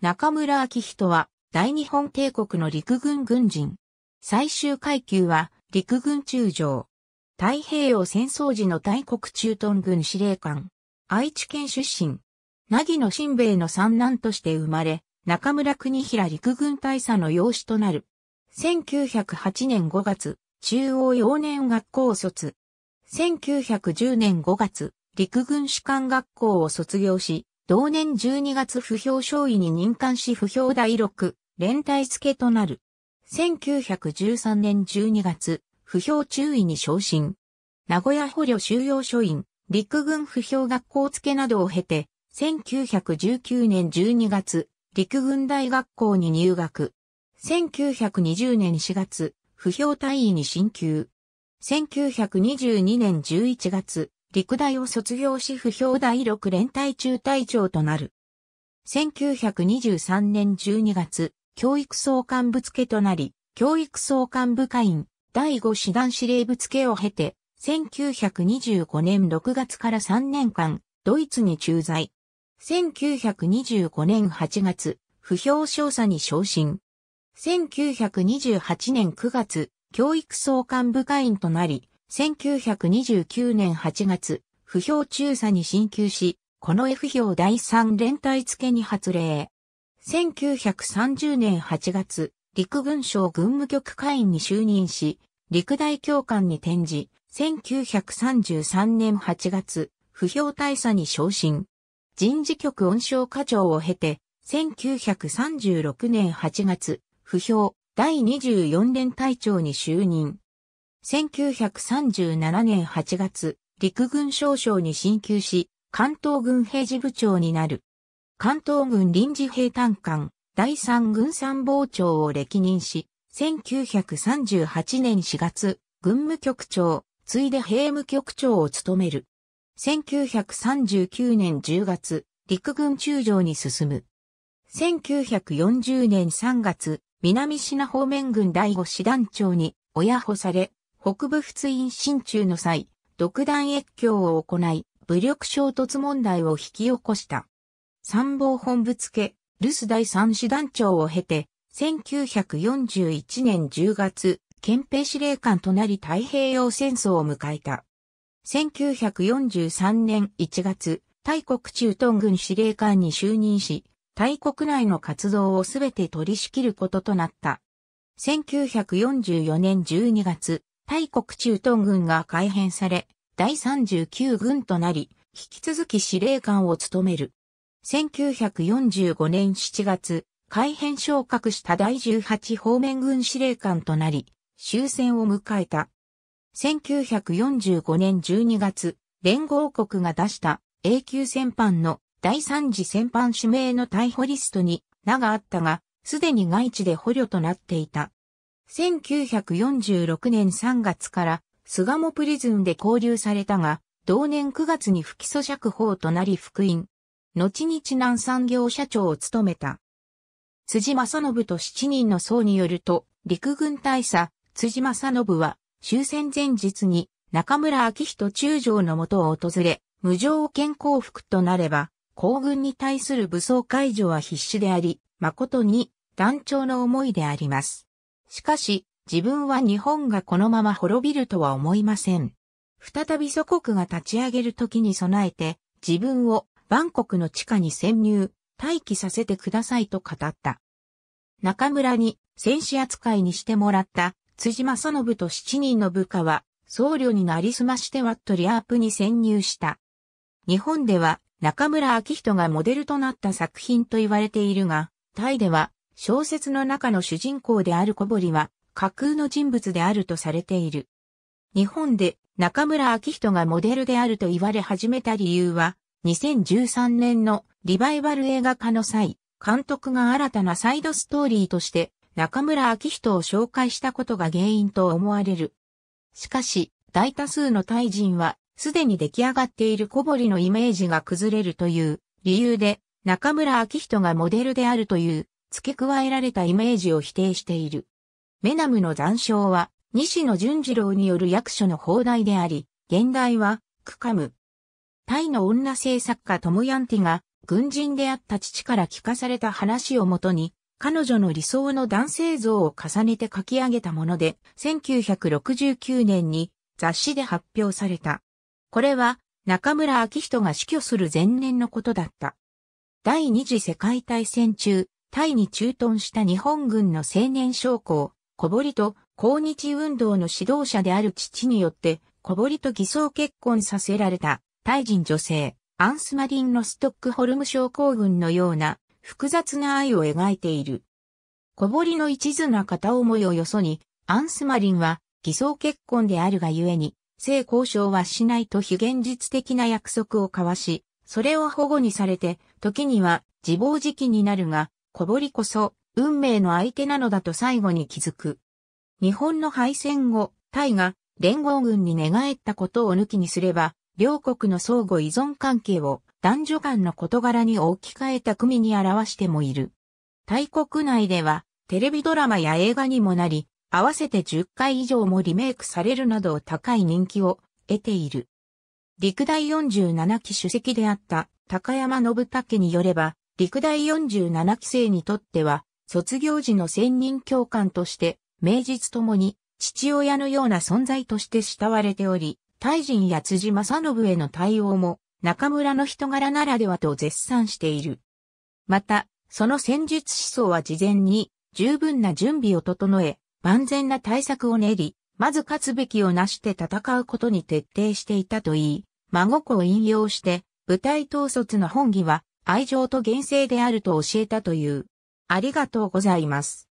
中村明人は大日本帝国の陸軍軍人。最終階級は陸軍中将。太平洋戦争時の大国駐屯軍司令官。愛知県出身。ぎの新兵衛の三男として生まれ、中村国平陸軍大佐の養子となる。1908年5月、中央幼年学校を卒。1910年5月、陸軍士官学校を卒業し、同年12月不評少尉に任官し不評第六、連帯付となる。1913年12月、不評中尉に昇進。名古屋捕虜収容所員、陸軍不評学校付などを経て、1919年12月、陸軍大学校に入学。1920年4月、不評退位に進級。1922年11月、陸大を卒業し不評第6連隊中隊長となる。1923年12月、教育総幹部付けとなり、教育総幹部会員、第5師団司令部付けを経て、1925年6月から3年間、ドイツに駐在。1925年8月、不評少佐に昇進。1928年9月、教育総幹部会員となり、1929年8月、不評中佐に進級し、この F 票第3連隊付に発令。1930年8月、陸軍省軍務局会員に就任し、陸大教官に転じ、1933年8月、不評大佐に昇進。人事局温床課長を経て、1936年8月、不評第24連隊長に就任。1937年8月、陸軍少将に進級し、関東軍兵事部長になる。関東軍臨時兵単官、第三軍参謀長を歴任し、1938年4月、軍務局長、ついで兵務局長を務める。1939年10月、陸軍中将に進む。1940年3月、南品方面軍第五師団長に親保され、北部仏印進駐の際、独断越境を行い、武力衝突問題を引き起こした。参謀本部付、留守第三師団長を経て、1941年10月、憲兵司令官となり太平洋戦争を迎えた。1943年1月、大国中東軍司令官に就任し、大国内の活動をすべて取り仕切ることとなった。1944年12月、大国中東軍が改編され、第39軍となり、引き続き司令官を務める。1945年7月、改編昇格した第18方面軍司令官となり、終戦を迎えた。1945年12月、連合国が出した永久戦犯の第三次戦犯指名の逮捕リストに名があったが、すでに外地で捕虜となっていた。1946年3月から菅もプリズンで交流されたが、同年9月に不起訴釈放となり復員。後に知南産業社長を務めた。辻正信と7人の僧によると、陸軍大佐、辻正信は終戦前日に中村昭人中将のもとを訪れ、無条件降伏となれば、皇軍に対する武装解除は必死であり、誠に団長の思いであります。しかし、自分は日本がこのまま滅びるとは思いません。再び祖国が立ち上げる時に備えて、自分をバンコクの地下に潜入、待機させてくださいと語った。中村に戦士扱いにしてもらった辻正信と七人の部下は僧侶になりすましてワットリアープに潜入した。日本では中村明人がモデルとなった作品と言われているが、タイでは小説の中の主人公である小堀は架空の人物であるとされている。日本で中村明人がモデルであると言われ始めた理由は、2013年のリバイバル映画化の際、監督が新たなサイドストーリーとして中村明人を紹介したことが原因と思われる。しかし、大多数のタイ人は、すでに出来上がっている小堀のイメージが崩れるという理由で、中村明人がモデルであるという付け加えられたイメージを否定している。メナムの残照は、西野淳次郎による役所の放題であり、現代は、クカム。タイの女性作家トムヤンティが、軍人であった父から聞かされた話をもとに、彼女の理想の男性像を重ねて書き上げたもので、1969年に雑誌で発表された。これは、中村明人が死去する前年のことだった。第二次世界大戦中、タイに駐屯した日本軍の青年将校、小堀と抗日運動の指導者である父によって小堀と偽装結婚させられたタイ人女性、アンスマリンのストックホルム症候群のような複雑な愛を描いている。小堀の一途な片思いをよそに、アンスマリンは偽装結婚であるがゆえに、性交渉はしないと非現実的な約束を交わし、それを保護にされて、時には自暴自棄になるが、小堀こそ、運命の相手なのだと最後に気づく。日本の敗戦後、タイが連合軍に寝返ったことを抜きにすれば、両国の相互依存関係を男女間の事柄に置き換えた組に表してもいる。タイ国内では、テレビドラマや映画にもなり、合わせて10回以上もリメイクされるなど高い人気を得ている。陸大47期主席であった高山信武によれば、陸大47期生にとっては、卒業時の専任教官として、名実ともに、父親のような存在として慕われており、大臣や辻正信への対応も、中村の人柄ならではと絶賛している。また、その戦術思想は事前に、十分な準備を整え、万全な対策を練り、まず勝つべきをなして戦うことに徹底していたといい、孫子を引用して、舞台統率の本義は、愛情と厳正であると教えたという。ありがとうございます。